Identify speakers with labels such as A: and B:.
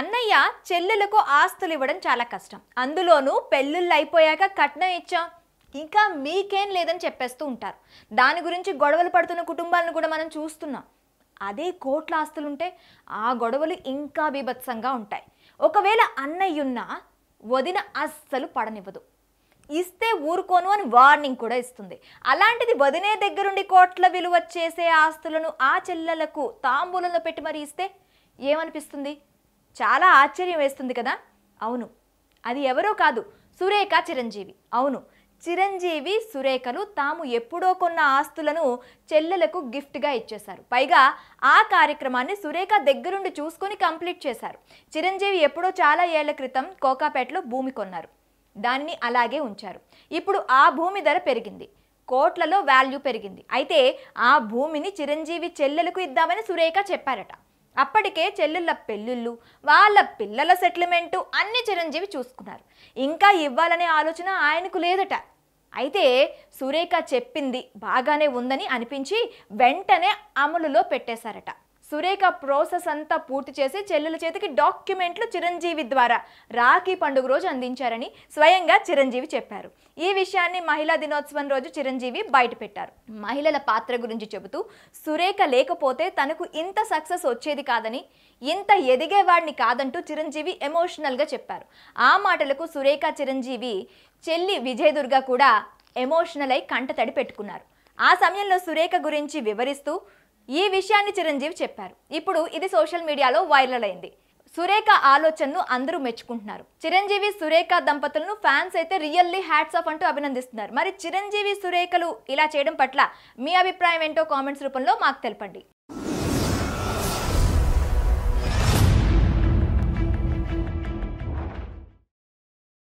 A: అన్నయ్య చెల్లెలకు ఆస్తులు ఇవ్వడం చాలా కష్టం అందులోనూ పెళ్ళిళ్ళు అయిపోయాక కట్నం ఇచ్చాం ఇంకా మీకేం లేదని చెప్పేస్తూ ఉంటారు దాని గురించి గొడవలు పడుతున్న కుటుంబాలను కూడా మనం చూస్తున్నాం అదే కోట్ల ఆస్తులుంటే ఆ గొడవలు ఇంకా బీభత్సంగా ఉంటాయి ఒకవేళ అన్నయ్యున్నా వదిన అస్సలు పడనివ్వదు ఇస్తే ఊరుకోను అని వార్నింగ్ కూడా ఇస్తుంది అలాంటిది వదినే దగ్గరుండి కోట్ల విలువ చేసే ఆస్తులను ఆ చెల్లెలకు తాంబూలంలో పెట్టి మరి ఇస్తే ఏమనిపిస్తుంది చాలా ఆశ్చర్యం వేస్తుంది కదా అవును అది ఎవరో కాదు సురేఖ చిరంజీవి అవును చిరంజీవి సురేఖలు తాము ఎప్పుడో కొన్న ఆస్తులను చెల్లెలకు గిఫ్ట్గా ఇచ్చేశారు పైగా ఆ కార్యక్రమాన్ని సురేఖ దగ్గరుండి చూసుకొని కంప్లీట్ చేశారు చిరంజీవి ఎప్పుడో చాలా ఏళ్ల క్రితం కోకాపేటలో భూమి కొన్నారు దాన్ని అలాగే ఉంచారు ఇప్పుడు ఆ భూమి ధర పెరిగింది కోట్లలో వాల్యూ పెరిగింది అయితే ఆ భూమిని చిరంజీవి చెల్లెలకు ఇద్దామని సురేఖ చెప్పారట అప్పటికే చెల్లెళ్ళ పెళ్ళిళ్ళు వాళ్ళ పిల్లల సెటిల్మెంటు అన్ని చిరంజీవి చూసుకున్నారు ఇంకా ఇవ్వాలనే ఆలోచన ఆయనకు లేదట అయితే సురేఖ చెప్పింది బాగానే ఉందని అనిపించి వెంటనే అమలులో పెట్టేశారట సురేఖ ప్రాసెస్ అంతా పూర్తి చేసి చెల్లెల చేతికి డాక్యుమెంట్లు చిరంజీవి ద్వారా రాఖీ పండుగ రోజు అందించారని స్వయంగా చిరంజీవి చెప్పారు ఈ విషయాన్ని మహిళా దినోత్సవం రోజు చిరంజీవి బయటపెట్టారు మహిళల పాత్ర గురించి చెబుతూ సురేఖ లేకపోతే తనకు ఇంత సక్సెస్ వచ్చేది కాదని ఇంత ఎదిగేవాడిని కాదంటూ చిరంజీవి ఎమోషనల్గా చెప్పారు ఆ మాటలకు సురేఖ చిరంజీవి చెల్లి విజయదుర్గ కూడా ఎమోషనల్ అయి కంట తడి పెట్టుకున్నారు ఆ సమయంలో సురేఖ గురించి వివరిస్తూ ఈ విషయాన్ని చిరంజీవి చెప్పారు ఇప్పుడు ఇది సోషల్ మీడియాలో వైరల్ అయింది సురేఖ ఆలోచనను అందరూ మెచ్చుకుంటున్నారు చిరంజీవి సురేఖ దంపతులను ఫ్యాన్స్ అయితే రియల్లీ హ్యాట్స్ ఆఫ్ అంటూ అభినందిస్తున్నారు మరి చిరంజీవి సురేఖలు ఇలా చేయడం పట్ల మీ అభిప్రాయం ఏంటో కామెంట్స్ రూపంలో మాకు తెలపండి